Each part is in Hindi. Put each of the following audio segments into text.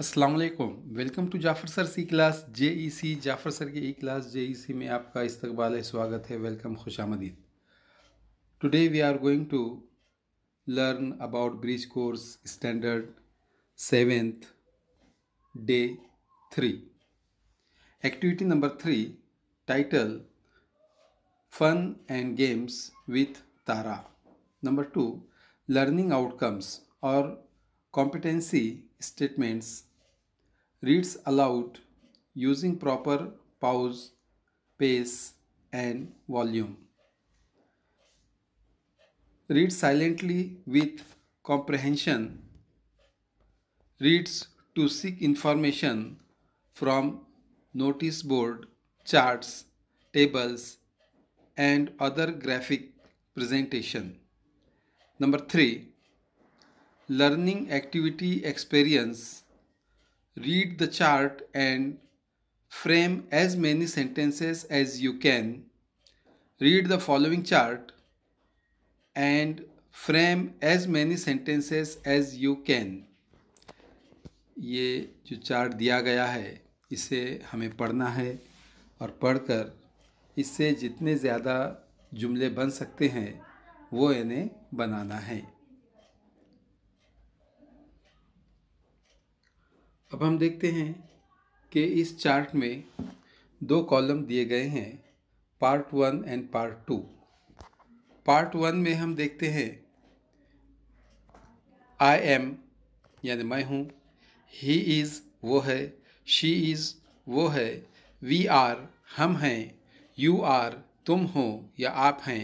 असलकुम welcome to Jafar sir C class J E C Jafar sir की ई क्लास जे ई सी में आपका इस्तबाल है स्वागत है वेलकम खुश आमदीद today we are going to learn about bridge course standard seventh day three activity number three title fun and games with Tara number two learning outcomes और competency statements reads aloud using proper pause, pace and volume. Read silently with comprehension. Reads to seek information from notice board, charts, tables and other graphic presentation. Number 3. Learning activity experience read the chart and frame as many sentences as you can. Read the following chart and frame as many sentences as you can ये जो चार्ट दिया गया है इसे हमें पढ़ना है और पढ़कर इससे जितने ज़्यादा जुमले बन सकते हैं वो इन्हें बनाना है अब हम देखते हैं कि इस चार्ट में दो कॉलम दिए गए हैं part one and part two part one में हम देखते हैं आई एम यानी मैं हूँ ही इज़ वो है शी इज़ वो है वी आर हम हैं यू आर तुम हो या आप हैं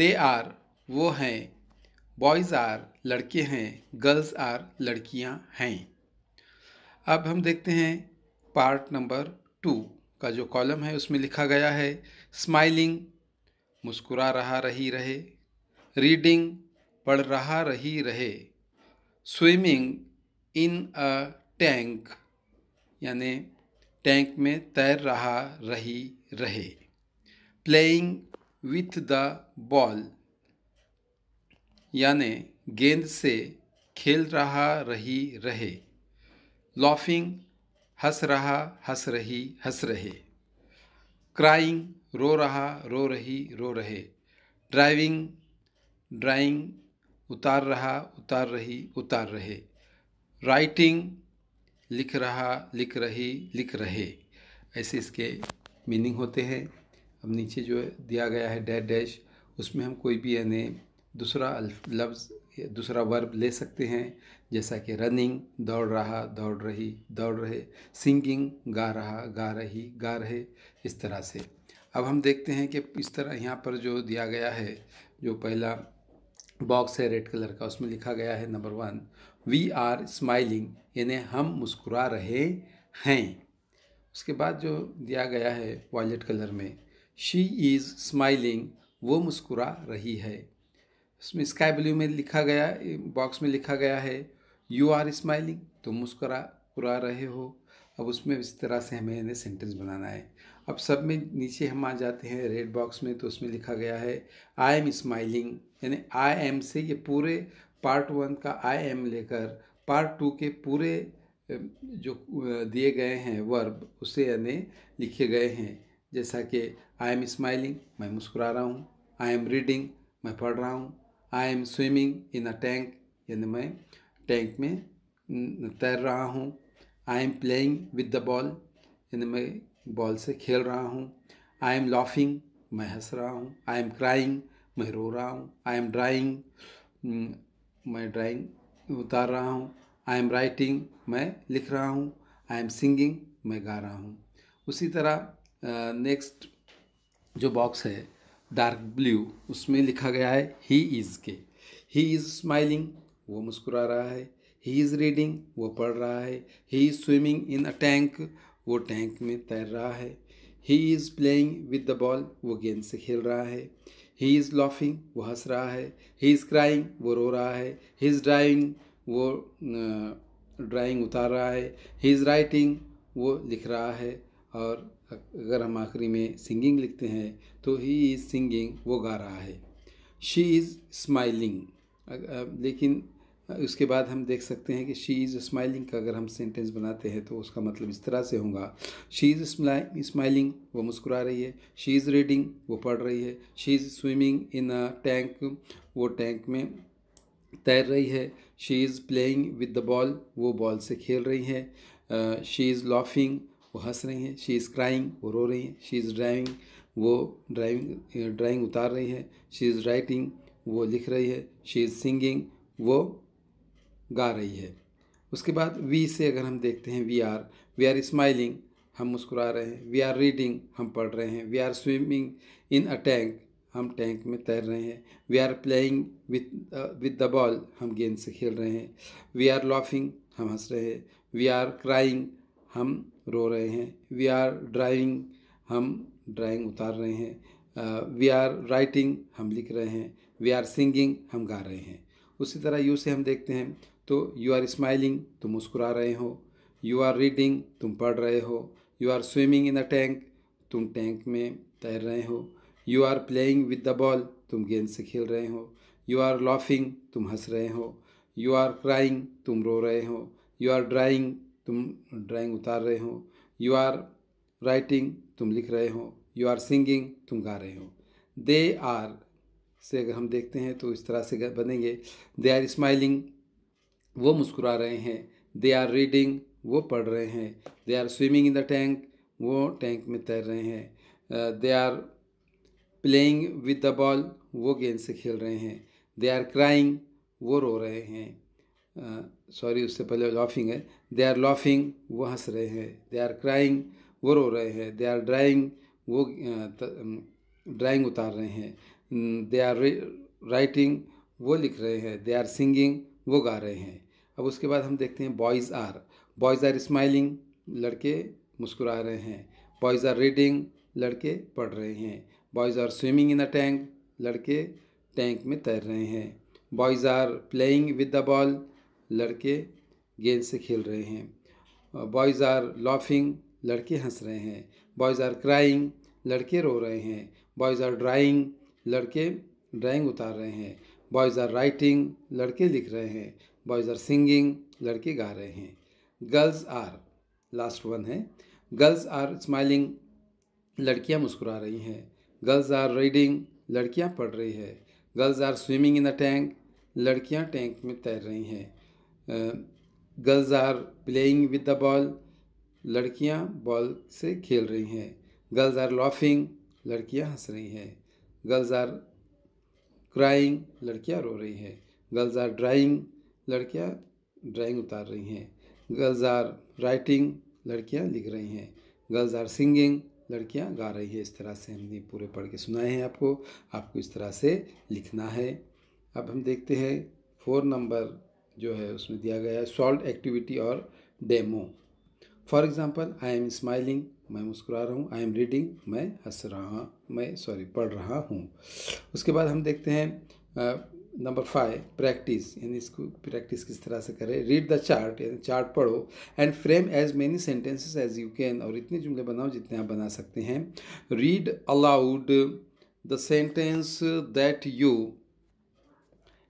दे आर वो हैं बॉयज़ आर लड़के हैं गर्ल्स आर लड़कियाँ हैं अब हम देखते हैं पार्ट नंबर टू का जो कॉलम है उसमें लिखा गया है स्माइलिंग मुस्कुरा रहा रही रहे रीडिंग पढ़ रहा रही रहे स्विमिंग इन अ टैंक यानि टैंक में तैर रहा रही रहे प्लेइंग विथ द बॉल यानि गेंद से खेल रहा रही रहे लॉफिंग हंस रहा हंस रही हंस रहे क्राइंग रो रहा रो रही रो रहे ड्राइविंग ड्राइंग उतार रहा उतार रही उतार रहे राइटिंग लिख रहा लिख रही लिख रहे ऐसे इसके मीनिंग होते हैं अब नीचे जो दिया गया है डैश डैश उसमें हम कोई भी यानी दूसरा लफ्ज़ दूसरा वर्ब ले सकते हैं जैसा कि रनिंग दौड़ रहा दौड़ रही दौड़ रहे सिंगिंग गा रहा गा रही गा रहे इस तरह से अब हम देखते हैं कि इस तरह यहाँ पर जो दिया गया है जो पहला बॉक्स है रेड कलर का उसमें लिखा गया है number one we are smiling यानी हम मुस्कुरा रहे हैं उसके बाद जो दिया गया है वॉयलेट कलर में शी इज़ स्माइलिंग वो मुस्कुरा रही है इसमें स्काई ब्लू में लिखा गया बॉक्स में लिखा गया है यू आर स्माइलिंग तुम मुस्करा कुरा रहे हो अब उसमें इस तरह से हमें इन्हें सेंटेंस बनाना है अब सब में नीचे हम आ जाते हैं रेड बॉक्स में तो उसमें लिखा गया है आई एम स्माइलिंग यानी आई एम से ये पूरे पार्ट वन का आई एम लेकर पार्ट टू के पूरे जो दिए गए हैं वर्ब उसे यानी लिखे गए हैं जैसा कि आई एम स्माइलिंग मैं मुस्कुरा रहा हूँ आई एम रीडिंग मैं पढ़ रहा हूँ I am swimming in a tank यानी मैं टैंक में तैर रहा हूँ I am playing with the ball यानी मैं बॉल से खेल रहा हूँ आई एम लाफिंग मैं हंस रहा हूँ आई एम क्राइंग मैं रो रहा हूँ आई एम ड्राइंग मैं ड्राइंग उतार रहा हूँ आई एम राइटिंग मैं लिख रहा हूँ आई एम सिंगिंग मैं गा रहा हूँ उसी तरह नेक्स्ट जो बॉक्स है डार्क ब्लू उसमें लिखा गया है ही इज़ के ही इज़ स्माइलिंग वो मुस्कुरा रहा है ही इज़ रीडिंग वो पढ़ रहा है he is swimming in a tank वो टैंक में तैर रहा है he is playing with the ball वो गेंद से खेल रहा है ही इज़ लॉफिंग वो हंस रहा है ही इज़ क्राइंग वो रो रहा है ही इज़ ड्राइंग वो ड्राइंग उतार रहा है ही इज़ राइटिंग वो लिख रहा है और अगर हम आखिरी में सिंगिंग लिखते हैं तो ही इज़ सिंगिंग वो गा रहा है शी इज़ स्माइलिंग लेकिन उसके बाद हम देख सकते हैं कि शी इज़ स्माइलिंग का अगर हम सेंटेंस बनाते हैं तो उसका मतलब इस तरह से होगा शी इज़ स्माइलिंग वो मुस्कुरा रही है शी इज़ रीडिंग वो पढ़ रही है she is swimming in a tank वो टैंक में तैर रही है she is playing with the ball वो बॉल से खेल रही है शी इज़ लॉफिंग वो हंस रही हैं शी इज़ क्राइंग वो रो रही हैं शी इज़ ड्राइविंग वो ड्राइविंग ड्राइंग उतार रही हैं शी इज़ राइटिंग वो लिख रही है शी इज़ सिंगिंग वो गा रही है उसके बाद वी से अगर हम देखते हैं we are we are smiling हम मुस्कुरा रहे हैं वी आर रीडिंग हम पढ़ रहे हैं we are swimming in a tank हम टैंक में तैर रहे हैं we are playing with the ball हम गेंद से खेल रहे हैं वी आर लॉफिंग हम हंस रहे हैं वी आर क्राइंग हम रो रहे हैं वी आर ड्राइविंग हम ड्राइंग उतार रहे हैं वी आर राइटिंग हम लिख रहे हैं वी आर सिंगिंग हम गा रहे हैं उसी तरह यू से हम देखते हैं तो यू आर स्माइलिंग तुम मुस्कुरा रहे हो यू आर रीडिंग तुम पढ़ रहे हो you are swimming in a tank तुम टैंक में तैर रहे हो you are playing with the ball तुम गेंद से खेल रहे हो यू आर लॉफिंग तुम हंस रहे हो यू आर क्राइंग तुम रो रहे हो यू आर ड्राइंग तुम ड्राइंग उतार रहे हो यू आर राइटिंग तुम लिख रहे हो यू आर सिंगिंग तुम गा रहे हो दे आर से अगर हम देखते हैं तो इस तरह से बनेंगे दे आर स्माइलिंग वो मुस्कुरा रहे हैं दे आर रीडिंग वो पढ़ रहे हैं they are swimming in the tank वो टैंक में तैर रहे हैं they are playing with the ball वो गेंद से खेल रहे हैं दे आर क्राइंग वो रो रहे हैं सॉरी उससे पहले लॉफिंग है दे आर लॉफिंग वो हंस रहे हैं दे आर क्राइंग वो रो रहे हैं दे आर ड्राइंग वो ड्राइंग उतार रहे हैं दे आर राइटिंग वो लिख रहे हैं दे आर सिंगिंग वो गा रहे हैं अब उसके बाद हम देखते हैं boys are boys are smiling लड़के मुस्कुरा रहे हैं बॉयज़ आर रीडिंग लड़के पढ़ रहे हैं boys are swimming in a tank लड़के टैंक में तैर रहे हैं boys are playing with the ball लड़के गेंद से खेल रहे हैं बॉयज़ आर लॉफिंग लड़के हंस रहे हैं बॉयज़ आर क्राइंग लड़के रो रहे हैं बॉयज़ आर ड्राइंग लड़के ड्राइंग उतार रहे हैं बॉयज़ आर राइटिंग लड़के लिख रहे हैं बॉयज़ आर सिंगिंग लड़के गा रहे हैं गर्ल्स आर लास्ट वन है गर्ल्स आर स्माइलिंग लड़कियां मुस्कुरा रही हैं गर्ल्स आर रीडिंग लड़कियां पढ़ रही है girls are swimming in a tank लड़कियां टैंक में तैर रही हैं girls are playing with the ball लड़कियां बॉल से खेल रही हैं गर्ल्स आर लॉफिंग लड़कियां हंस रही हैं गर्ल्स आर क्राइंग लड़कियां रो रही हैं गर्ल्स आर ड्राइंग लड़कियां ड्राइंग उतार रही हैं गर्ल्स आर राइटिंग लड़कियां लिख रही हैं गर्ल्स आर सिंगिंग लड़कियां गा रही हैं इस तरह से हमने पूरे पढ़ के सुनाए हैं आपको आपको इस तरह से लिखना है अब हम देखते हैं फोर नंबर जो है उसमें दिया गया है सॉल्ट एक्टिविटी और demo for example I am smiling मैं मुस्कुरा रहा हूँ आई एम रीडिंग मैं हंस रहा मैं सॉरी पढ़ रहा हूँ उसके बाद हम देखते हैं नंबर फाइव प्रैक्टिस यानी इसको प्रैक्टिस किस तरह से करें रीड द चार्ट यानी चार्ट पढ़ो and frame as many sentences as you can और इतने जुमले बनाओ जितने आप बना सकते हैं read aloud the sentence that you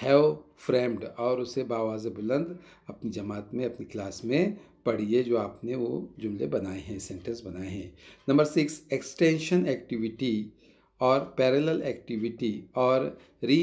have framed और उसे बावाज बुलंद अपनी जमात में अपनी क्लास में पढ़िए जो आपने वो जुमले बनाए हैं सेंटेंस बनाए हैं नंबर सिक्स एक्सटेंशन एक्टिविटी और पैरेलल एक्टिविटी और री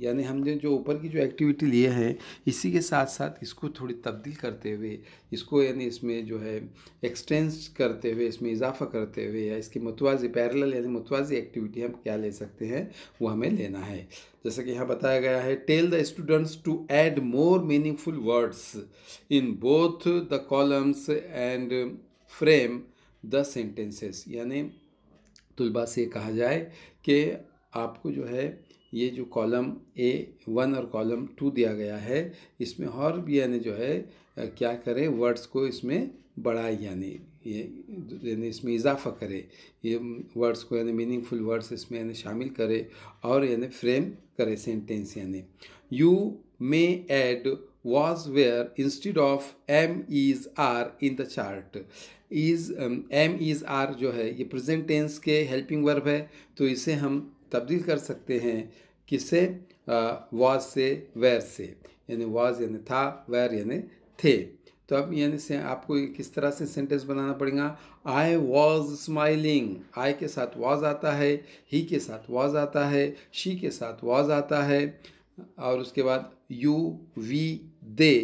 यानी हमने जो ऊपर की जो एक्टिविटी लिए हैं इसी के साथ साथ इसको थोड़ी तब्दील करते हुए इसको यानी इसमें जो है एक्सटेंस करते हुए इसमें इजाफा करते हुए या इसकी मुतवाजी पैरेलल यानी मुतवाजी एक्टिविटी हम क्या ले सकते हैं वो हमें लेना है जैसा कि यहाँ बताया गया है tell the students to add more meaningful words in both the columns and frame the sentences यानी तलबा से कहा जाए कि आपको जो है ये जो कॉलम ए वन और कॉलम टू दिया गया है इसमें और भी यानी जो है क्या करें वर्ड्स को इसमें बढ़ाए यानी ये यानी इसमें इजाफा करे ये वर्ड्स को यानी मीनिंगफुल वर्ड्स इसमें यानी शामिल करे और यानी फ्रेम करे सेंटेंस यानी you may add was where instead of m is r in the chart is um, m is r जो है ये present tense के helping verb है तो इसे हम तब्दील कर सकते हैं किससे was से where से यानी was यानी था where यानी थे तो अब यानी से आपको किस तरह से सेंटेंस बनाना पड़ेगा आई वॉज स्माइलिंग आई के साथ वॉज आता है ही के साथ वॉज आता है शी के साथ वॉज आता है और उसके बाद यू वी दे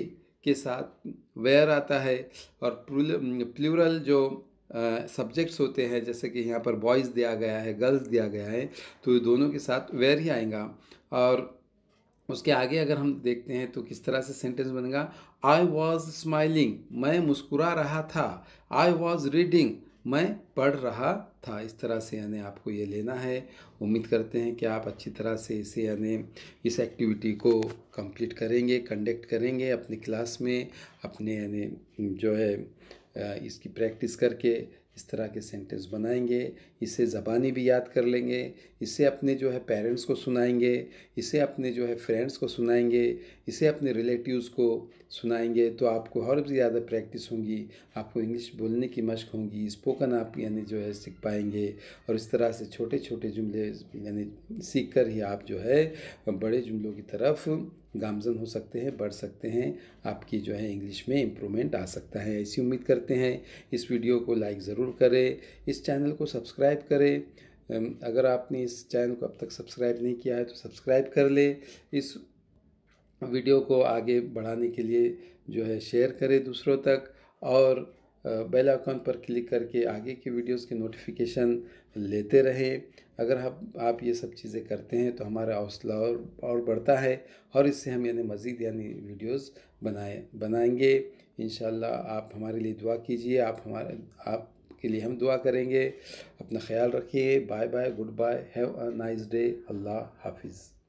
के साथ वेयर आता है और प्लूरल जो सब्जेक्ट्स होते हैं जैसे कि यहाँ पर बॉयज़ दिया गया है गर्ल्स दिया गया है तो दोनों के साथ वेयर ही आएगा और उसके आगे अगर हम देखते हैं तो किस तरह से सेंटेंस बनेगा आई वॉज स्माइलिंग मैं मुस्कुरा रहा था आई वॉज रीडिंग मैं पढ़ रहा था इस तरह से यानी आपको ये लेना है उम्मीद करते हैं कि आप अच्छी तरह से इसे यानी इस एक्टिविटी को कंप्लीट करेंगे कंडक्ट करेंगे अपने क्लास में अपने यानी जो है इसकी प्रैक्टिस करके इस तरह के सेंटेंस बनाएंगे इसे ज़बानी भी याद कर लेंगे इसे अपने जो है पेरेंट्स को सुनाएंगे इसे अपने जो है फ्रेंड्स को सुनाएंगे इसे अपने रिलेटिव्स को सुनाएंगे तो आपको और भी ज़्यादा प्रैक्टिस होगी आपको इंग्लिश बोलने की मशक होगी स्पोकन आप यानी जो है सीख पाएंगे और इस तरह से छोटे छोटे जुमले यानी सीख कर ही आप जो है बड़े जुमलों की तरफ गामजन हो सकते हैं बढ़ सकते हैं आपकी जो है इंग्लिश में इम्प्रूवमेंट आ सकता है ऐसी उम्मीद करते हैं इस वीडियो को लाइक ज़रूर करें इस चैनल को सब्सक्राइब करें अगर आपने इस चैनल को अब तक सब्सक्राइब नहीं किया है तो सब्सक्राइब कर ले इस वीडियो को आगे बढ़ाने के लिए जो है शेयर करें दूसरों तक और बेल आइकॉन पर क्लिक करके आगे की वीडियोस की नोटिफिकेशन लेते रहें अगर हम आप ये सब चीज़ें करते हैं तो हमारा हौसला और और बढ़ता है और इससे हम यानी मज़ीद यानी वीडियोस बनाए बनाएंगे इन आप हमारे लिए दुआ कीजिए आप हमारे आप के लिए हम दुआ करेंगे अपना ख्याल रखिए bye bye goodbye have a nice day अल्लाह हाफिज़